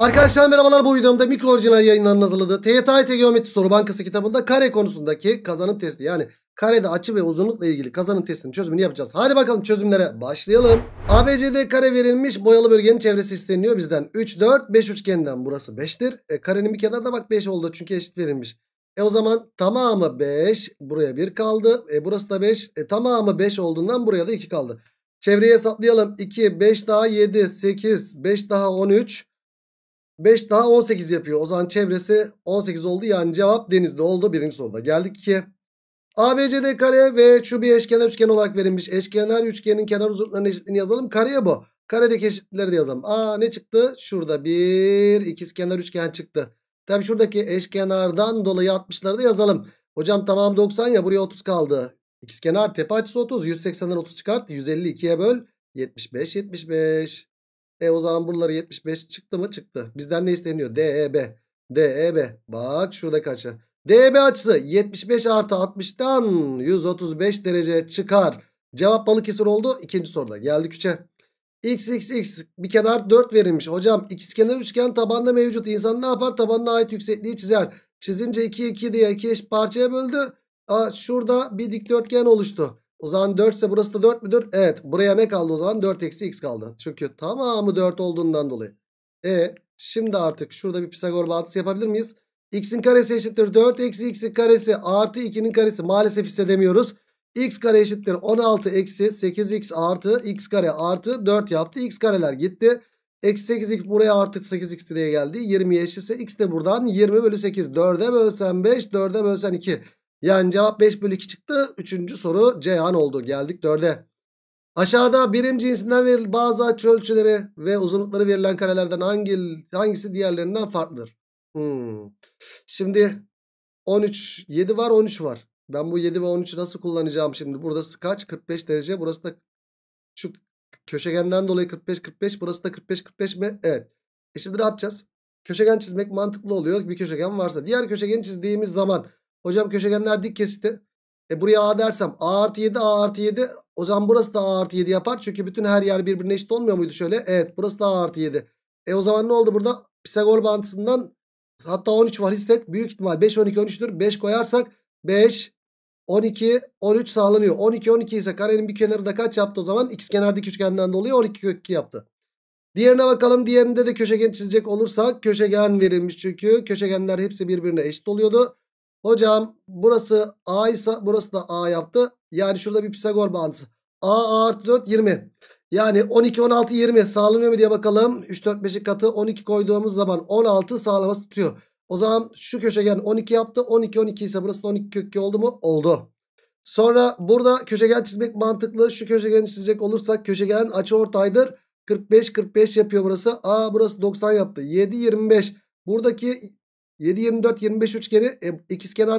Arkadaşlar merhabalar bu videomda mikro orijinal yayınlarının hazırladığı TYT Geometri Soru Bankası kitabında kare konusundaki kazanım testi yani karede açı ve uzunlukla ilgili kazanım testinin çözümünü yapacağız. Hadi bakalım çözümlere başlayalım. ABCD kare verilmiş boyalı bölgenin çevresi isteniyor bizden 3 4 5 üçgenden burası 5'tir. E, karenin bir kenarı bak 5 oldu çünkü eşit verilmiş. E o zaman tamamı 5 buraya 1 kaldı. E burası da 5 e, tamamı 5 olduğundan buraya da 2 kaldı. Çevreyi hesaplayalım 2 5 daha 7 8 5 daha 13 5 daha 18 yapıyor. O zaman çevresi 18 oldu. Yani cevap denizli oldu. Birinci soruda geldik ki. ABCD kare ve şu bir eşkenar üçgen olarak verilmiş. Eşkenar üçgenin kenar uzunluklarının eşitliğini yazalım. Kareye bu. Karedeki eşitlikleri de yazalım. Aa ne çıktı? Şurada bir ikizkenar üçgen çıktı. Tabii şuradaki eşkenardan dolayı 60'ları da yazalım. Hocam tamam 90 ya buraya 30 kaldı. İkizkenar tepe açısı 30. 180'den 30 çıkart. 152'ye böl. 75 75. E o zaman buraları 75 çıktı mı? Çıktı. Bizden ne isteniyor? DEB. DEB. Bak şurada açı. DEB açısı 75 artı 60'tan 135 derece çıkar. Cevap balık kesir oldu. İkinci soruda geldik 3'e. XXX bir kenar 4 verilmiş. Hocam X kenar üçgen tabanda mevcut. İnsan ne yapar? Tabanına ait yüksekliği çizer. Çizince 2, 2 diye 2 eş parçaya böldü. Aa, şurada bir dikdörtgen oluştu. O zaman 4 ise burası da 4 müdür? Evet. Buraya ne kaldı o zaman? 4 eksi x kaldı. Çünkü tamamı 4 olduğundan dolayı. E şimdi artık şurada bir Pisagor bağıntısı yapabilir miyiz? x'in karesi eşittir 4 eksi x'in karesi artı 2'nin karesi maalesef hissedemiyoruz. x kare eşittir 16 eksi 8x artı x kare artı 4 yaptı. x kareler gitti. Eksi 8x buraya artı 8x diye geldi. 20 eşitse x de buradan 20 bölü 8. 4'e bölsen 5 4'e bölsen 2. Yani cevap 5 bölü 2 çıktı. Üçüncü soru Ceyhan oldu. Geldik 4'e. Aşağıda birim cinsinden verilen bazı açı ölçüleri ve uzunlukları verilen karelerden hangi, hangisi diğerlerinden farklıdır? Hmm. Şimdi 13, 7 var 13 var. Ben bu 7 ve 13'ü nasıl kullanacağım şimdi? Burası kaç? 45 derece. Burası da şu köşegenden dolayı 45 45. Burası da 45 45 mi? Evet. E şimdi ne yapacağız? Köşegen çizmek mantıklı oluyor. Bir köşegen varsa. Diğer köşegeni çizdiğimiz zaman Hocam köşegenler dik kesitti. E buraya A dersem A artı 7 A artı 7 o zaman burası da A artı 7 yapar. Çünkü bütün her yer birbirine eşit olmuyor muydu şöyle? Evet burası da A artı 7. E o zaman ne oldu burada? Pisagor bantısından hatta 13 var hisset. Büyük ihtimal 5 12 13dür 5 koyarsak 5 12 13 sağlanıyor. 12 12 ise karenin bir kenarı da kaç yaptı o zaman? X dik üçgenden dolayı 12 kök 2 yaptı. Diğerine bakalım. Diğerinde de köşegen çizecek olursak köşegen verilmiş çünkü köşegenler hepsi birbirine eşit oluyordu. Hocam burası A ise burası da A yaptı. Yani şurada bir Pisagor bağıntısı. A, A artı 4 20. Yani 12, 16, 20 sağlanıyor mu diye bakalım. 3, 4, 5'in katı 12 koyduğumuz zaman 16 sağlaması tutuyor. O zaman şu köşegen 12 yaptı. 12, 12 ise burası da 12 kök 2 oldu mu? Oldu. Sonra burada köşegen çizmek mantıklı. Şu köşegeni çizecek olursak köşegen açı ortaydır. 45, 45 yapıyor burası. A burası 90 yaptı. 7, 25. Buradaki 7, 24, 25 üçgeni e,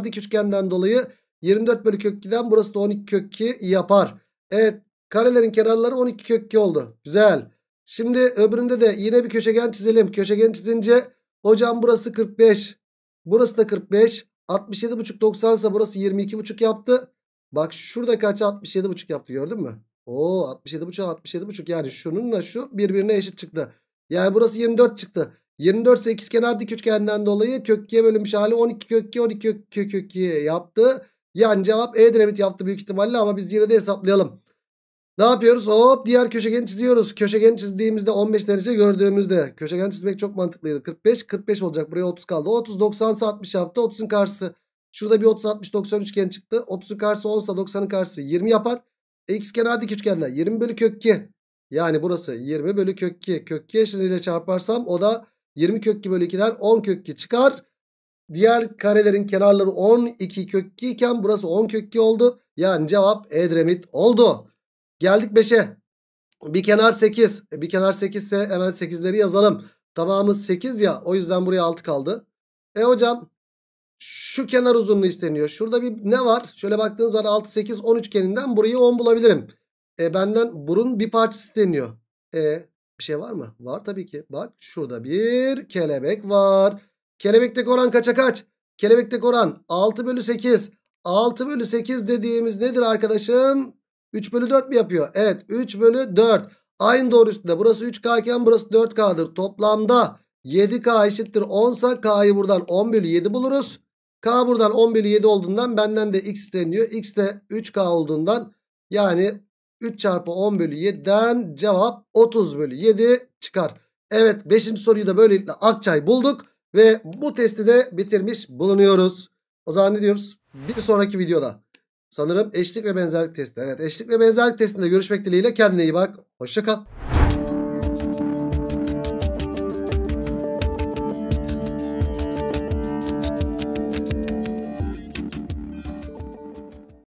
dik üçgenden dolayı 24 bölü kök 2'den burası da 12 kök 2 yapar. Evet karelerin kenarları 12 kök 2 oldu. Güzel. Şimdi öbüründe de yine bir köşegen çizelim. Köşegen çizince hocam burası 45. Burası da 45. 67,5 90 ise burası 22,5 yaptı. Bak şurada kaç 67,5 yaptı gördün mü? Oo 67,5 67,5 yani şununla şu birbirine eşit çıktı. Yani burası 24 çıktı. 24 8 dik üçgenden dolayı kökkiye bölünmüş hali 12 kökki 12 kök kök yaptı. Yani cevap E dinamit yaptı büyük ihtimalle ama biz yine de hesaplayalım. Ne yapıyoruz? Hop diğer köşegen çiziyoruz. Köşegen çizdiğimizde 15 derece gördüğümüzde köşegen çizmek çok mantıklıydı. 45 45 olacak. Buraya 30 kaldı. 30 90 60 yaptı. 30'un karşısı şurada bir 30 60 90 üçgen çıktı. 30'un karşısı 10 ise 90'ın karşısı 20 yapar. X kenar dik üçgenden 20 bölü kök 2. Yani burası 20 bölü kök 2. Kök 2 eşliğiyle çarparsam o da 20 kökü bölü 2'den 10 kökü çıkar. Diğer karelerin kenarları 12 kök iken burası 10 kökü oldu. Yani cevap Edremit oldu. Geldik 5'e. Bir kenar 8. E, bir kenar 8 ise hemen 8'leri yazalım. Tamamımız 8 ya o yüzden buraya 6 kaldı. E hocam şu kenar uzunluğu isteniyor. Şurada bir ne var? Şöyle baktığınız zaman 6, 8, 10 üçgeninden burayı 10 bulabilirim. E benden burun bir parçası isteniyor. E bir şey var mı? Var tabii ki. Bak şurada bir kelebek var. Kelebekteki oran kaça kaç? Kelebekteki oran 6 bölü 8. 6 bölü 8 dediğimiz nedir arkadaşım? 3 bölü 4 mi yapıyor? Evet 3 bölü 4. Aynı doğru üstünde. Burası 3K iken burası 4K'dır. Toplamda 7K eşittir 10 sa K'yı buradan 10 bölü 7 buluruz. K buradan 10 bölü 7 olduğundan benden de X isteniyor. X de 3K olduğundan yani 3 çarpı 10 bölü 7'den cevap 30 bölü 7 çıkar. Evet 5. soruyu da böylelikle Akçay bulduk. Ve bu testi de bitirmiş bulunuyoruz. O zaman ne diyoruz? Bir sonraki videoda sanırım eşlik ve benzerlik testi. Evet eşlik ve benzerlik testinde görüşmek dileğiyle kendine iyi bak. Hoşçakal.